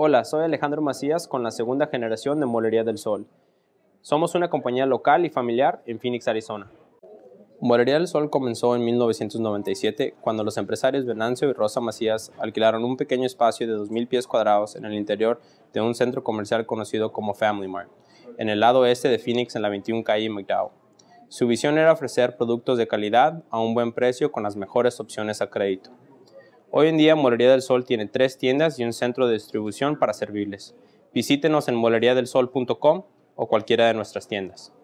Hola, soy Alejandro Macías con la segunda generación de Molería del Sol. Somos una compañía local y familiar en Phoenix, Arizona. Molería del Sol comenzó en 1997 cuando los empresarios Venancio y Rosa Macías alquilaron un pequeño espacio de 2.000 pies cuadrados en el interior de un centro comercial conocido como Family Mart, en el lado este de Phoenix en la 21 calle McDowell. Su visión era ofrecer productos de calidad a un buen precio con las mejores opciones a crédito. Hoy en día Molería del Sol tiene tres tiendas y un centro de distribución para servirles. Visítenos en moleriadelsol.com o cualquiera de nuestras tiendas.